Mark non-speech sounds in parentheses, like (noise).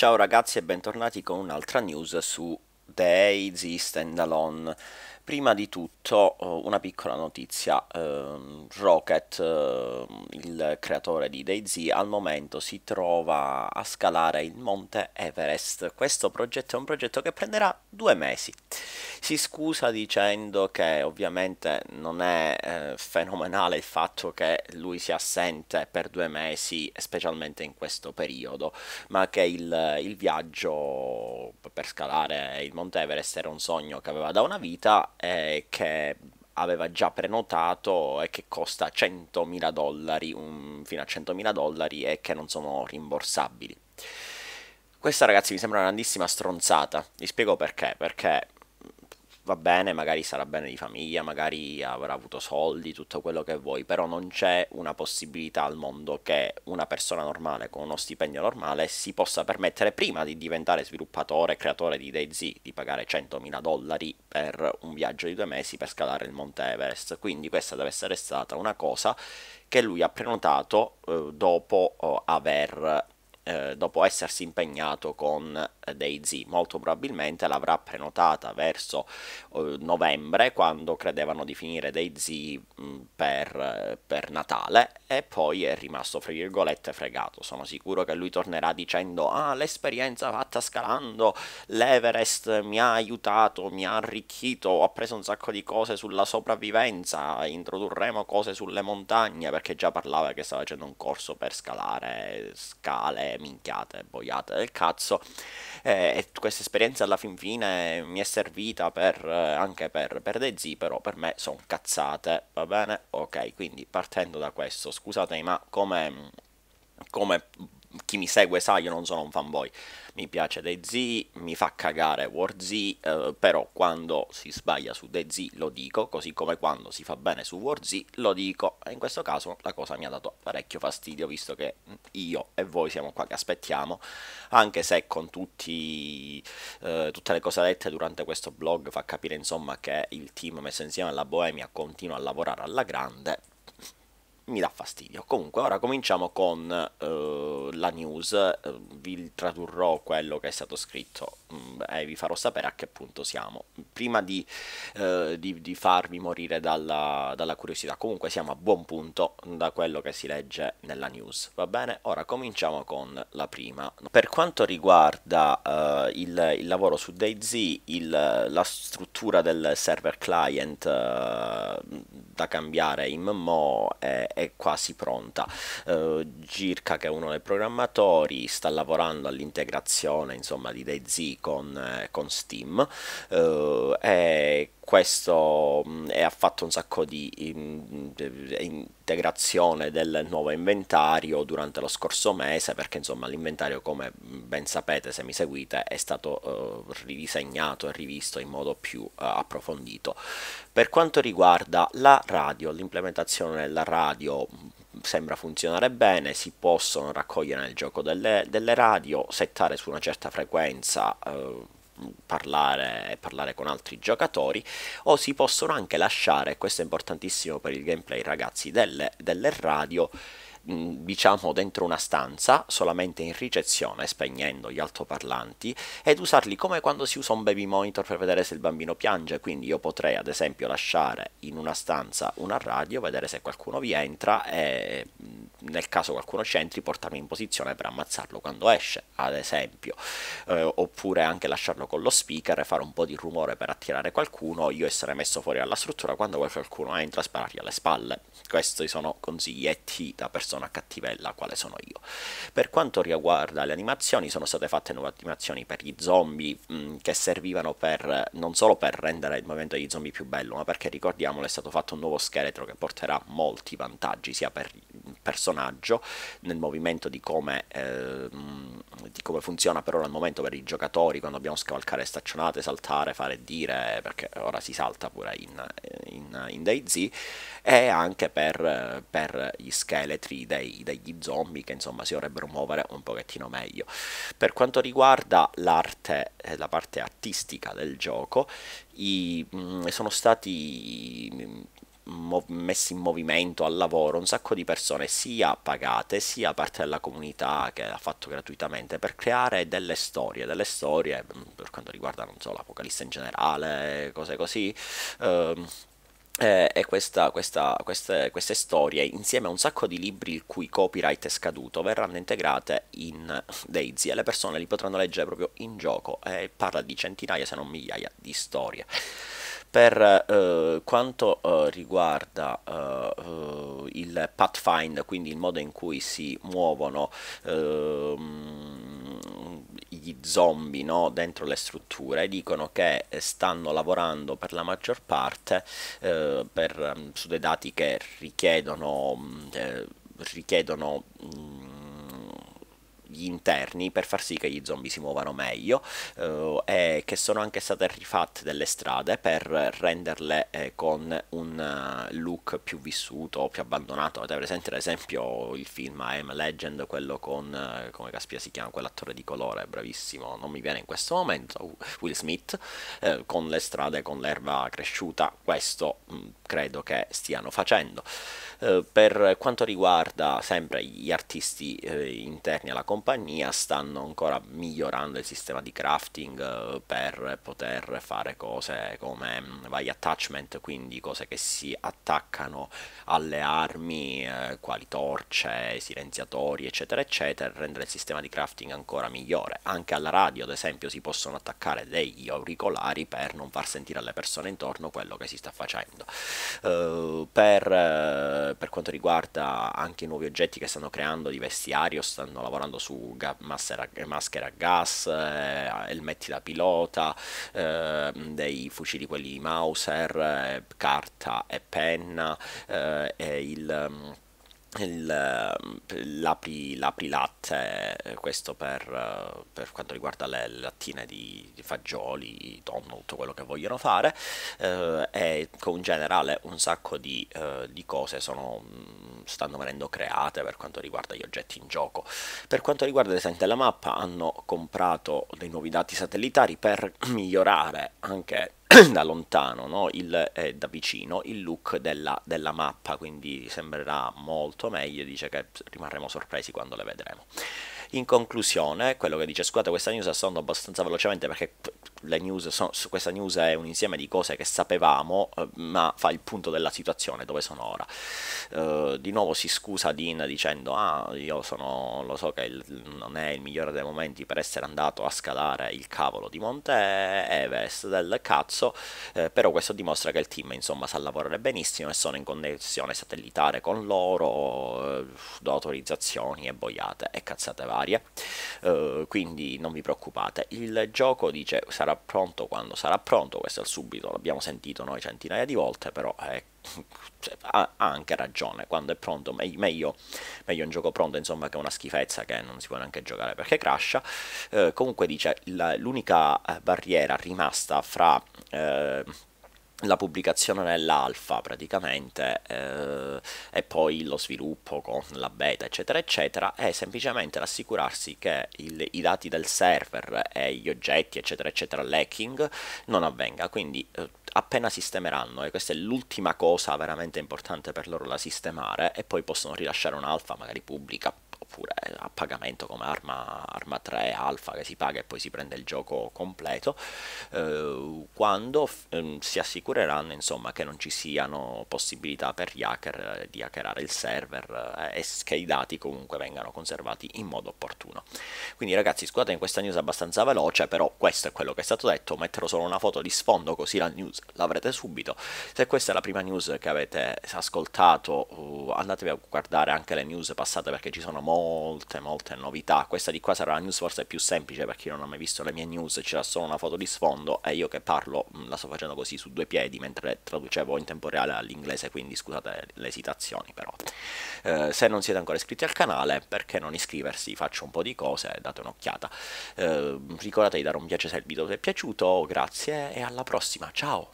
Ciao ragazzi e bentornati con un'altra news su Day, The Standalone. Prima di tutto eh, una piccola notizia, ehm, Rocket, ehm, il creatore di DayZ, al momento si trova a scalare il monte Everest. Questo progetto è un progetto che prenderà due mesi. Si scusa dicendo che ovviamente non è eh, fenomenale il fatto che lui sia assente per due mesi, specialmente in questo periodo, ma che il, il viaggio per scalare il monte Mount Everest era un sogno che aveva da una vita e che aveva già prenotato e che costa 100.000 dollari, un, fino a 100.000 dollari e che non sono rimborsabili. Questa ragazzi mi sembra una grandissima stronzata, vi spiego perché, perché va bene, magari sarà bene di famiglia, magari avrà avuto soldi, tutto quello che vuoi, però non c'è una possibilità al mondo che una persona normale con uno stipendio normale si possa permettere prima di diventare sviluppatore, creatore di DayZ, di pagare 100.000 dollari per un viaggio di due mesi per scalare il Monte Everest. Quindi questa deve essere stata una cosa che lui ha prenotato eh, dopo eh, aver eh, dopo essersi impegnato con eh, Daisy, molto probabilmente l'avrà prenotata verso eh, novembre quando credevano di finire Daisy mh, mm, per, eh, per Natale e poi è rimasto fra virgolette fregato. Sono sicuro che lui tornerà dicendo ah l'esperienza fatta scalando l'Everest mi ha aiutato, mi ha arricchito, ho preso un sacco di cose sulla sopravvivenza, introdurremo cose sulle montagne perché già parlava che stava facendo un corso per scalare scale minchiate, boiate del cazzo. Eh, e questa esperienza alla fin fine mi è servita per, eh, anche per, per dei zii, però per me sono cazzate, va bene? Ok, quindi partendo da questo, scusatemi, ma come come chi mi segue sa, io non sono un fanboy. Mi piace DayZ, mi fa cagare WarZ, eh, però quando si sbaglia su DayZ lo dico, così come quando si fa bene su WarZ lo dico. E in questo caso la cosa mi ha dato parecchio fastidio, visto che io e voi siamo qua che aspettiamo, anche se con tutti, eh, tutte le cose dette durante questo blog fa capire insomma che il team messo insieme alla Bohemia continua a lavorare alla grande, mi dà fastidio. Comunque, ora cominciamo con uh, la news, eh, vi tradurrò quello che è stato scritto mh, mm, e eh, vi farò sapere a che punto siamo prima di, eh, di, di farvi morire dalla, dalla, curiosità. Comunque siamo a buon punto da quello che si legge nella news, va bene? Ora cominciamo con la prima. Per quanto riguarda eh, il, il, lavoro su DayZ, la struttura del server client eh, da cambiare in Mo è, è quasi pronta. Circa eh, che uno dei programmatori sta lavorando all'integrazione insomma, di DayZ con, eh, con Steam. Uh, e questo mm, e ha fatto un sacco di integrazione del nuovo inventario durante lo scorso mese perché insomma l'inventario come ben sapete se mi seguite è stato uh, ridisegnato e rivisto in modo più uh, approfondito per quanto riguarda la radio l'implementazione della radio mm, sembra funzionare bene, si possono raccogliere nel gioco delle, delle radio, settare su una certa frequenza eh, parlare, parlare con altri giocatori o si possono anche lasciare, questo è importantissimo per il gameplay ragazzi, delle, delle radio Mm, diciamo dentro una stanza solamente in ricezione spegnendo gli altoparlanti ed usarli come quando si usa un baby monitor per vedere se il bambino piange quindi io potrei ad esempio lasciare in una stanza una radio vedere se qualcuno vi entra e mm, nel caso qualcuno ci entri portarmi in posizione per ammazzarlo quando esce ad esempio eh, oppure anche lasciarlo con lo speaker e fare un po' di rumore per attirare qualcuno io essere messo fuori dalla struttura quando qualcuno entra sparargli alle spalle questi sono consiglietti da persone persona cattivella quale sono io. Per quanto riguarda le animazioni, sono state fatte nuove animazioni per gli zombie mh, mm, che servivano per, non solo per rendere il movimento degli zombie più bello, ma perché ricordiamolo è stato fatto un nuovo scheletro che porterà molti vantaggi sia per personaggio nel movimento di come, eh, di come funziona per ora al momento per i giocatori quando dobbiamo scavalcare staccionate, saltare, fare dire, perché ora si salta pure in, in, in DayZ, e anche per, per gli scheletri dei, degli zombie che insomma si dovrebbero muovere un pochettino meglio. Per quanto riguarda l'arte, eh, la parte artistica del gioco, i, mm, sono stati mm, mov- messi in movimento al lavoro un sacco di persone, sia pagate sia parte della comunità che ha fatto gratuitamente, per creare delle storie, delle storie mm, per quanto riguarda, non so, l'Apocalisse in generale, cose così. Ehm, e questa, questa, queste, queste, storie, insieme a un sacco di libri il cui copyright è scaduto, verranno integrate in Daisy e le persone li potranno leggere proprio in gioco. E parla di centinaia, se non migliaia, di storie. Per eh, quanto eh, riguarda eh, il pathfind, quindi il modo in cui si muovono ehm, gli zombie no, dentro le strutture, dicono che stanno lavorando per la maggior parte eh, per, su dei dati che richiedono eh, richiedono mh, mm, gli interni per far sì che gli zombie si muovano meglio eh, e che sono anche state rifatte delle strade per renderle eh, con un eh, look più vissuto, più abbandonato. Avete presente ad esempio il film I Am Legend, quello con, eh, come caspita si chiama, quell'attore di colore, bravissimo, non mi viene in questo momento, Will Smith, eh, con le strade, con l'erba cresciuta, questo mh, mm, credo che stiano facendo. Eh, per quanto riguarda sempre gli artisti interni alla compagnia, compagnia stanno ancora migliorando il sistema di crafting eh, per poter fare cose come mm, vari attachment, quindi cose che si attaccano alle armi, eh, quali torce, silenziatori, eccetera, eccetera, rendere il sistema di crafting ancora migliore. Anche alla radio, ad esempio, si possono attaccare degli auricolari per non far sentire alle persone intorno quello che si sta facendo. Eh, per, per quanto riguarda anche i nuovi oggetti che stanno creando di vestiario, stanno lavorando su su ga- maschera, maschera a gas, eh, elmetti da pilota, eh, dei fucili quelli di Mauser, eh, carta e penna, eh, e il... Mm, il, ehm, l'apri, l'apri latte, eh, questo per, eh, per, quanto riguarda le lattine di, di fagioli, tonno, tutto quello che vogliono fare, eh, e con generale un sacco di, eh, di cose sono mm, stanno venendo create per quanto riguarda gli oggetti in gioco. Per quanto riguarda ad esempio la mappa hanno comprato dei nuovi dati satellitari per (clears throat) migliorare anche (clears throat) da lontano, no? il, eh, da vicino, il look della, della, mappa, quindi sembrerà molto meglio, dice che rimarremo sorpresi quando le vedremo. In conclusione, quello che dice scusate questa news assondo abbastanza velocemente perché news sono, questa news è un insieme di cose che sapevamo, eh, ma fa il punto della situazione dove sono ora. Eh, di nuovo si scusa Dean dicendo: Ah, io sono, lo so che il, non è il migliore dei momenti per essere andato a scalare il cavolo di Monte Everest del cazzo prezzo, eh, però questo dimostra che il team insomma sa lavorare benissimo e sono in connessione satellitare con loro, eh, do autorizzazioni e boiate e cazzate varie, eh, quindi non vi preoccupate, il gioco dice sarà pronto quando sarà pronto, questo è il subito, l'abbiamo sentito noi centinaia di volte, però ecco cioè, ha, anche ragione quando è pronto meglio, meglio, un gioco pronto insomma che una schifezza che non si può neanche giocare perché crasha eh, comunque dice la, l'unica eh, barriera rimasta fra eh, la pubblicazione nell'alfa praticamente eh, e poi lo sviluppo con la beta eccetera eccetera è semplicemente rassicurarsi che il, i dati del server e gli oggetti eccetera eccetera l'hacking non avvenga quindi eh, appena sistemeranno e questa è l'ultima cosa veramente importante per loro da sistemare e poi possono rilasciare un'alfa magari pubblica oppure eh, a pagamento come Arma, Arma 3 Alpha che si paga e poi si prende il gioco completo, eh, quando eh, si assicureranno insomma, che non ci siano possibilità per gli hacker eh, di hackerare il server eh, e che i dati comunque vengano conservati in modo opportuno. Quindi ragazzi scusate in questa news abbastanza veloce, però questo è quello che è stato detto, metterò solo una foto di sfondo così la news l'avrete subito. Se questa è la prima news che avete ascoltato, uh, andatevi a guardare anche le news passate perché ci sono molte molte, molte novità. Questa di qua sarà la news forse più semplice per chi non ha mai visto le mie news, c'era solo una foto di sfondo e io che parlo mm, la sto facendo così su due piedi mentre traducevo in tempo reale all'inglese, quindi scusate le esitazioni però. Eh, se non siete ancora iscritti al canale, perché non iscriversi? Faccio un po' di cose, date un'occhiata. Eh, ricordate di dare un piace se il video vi è piaciuto, grazie e alla prossima, ciao!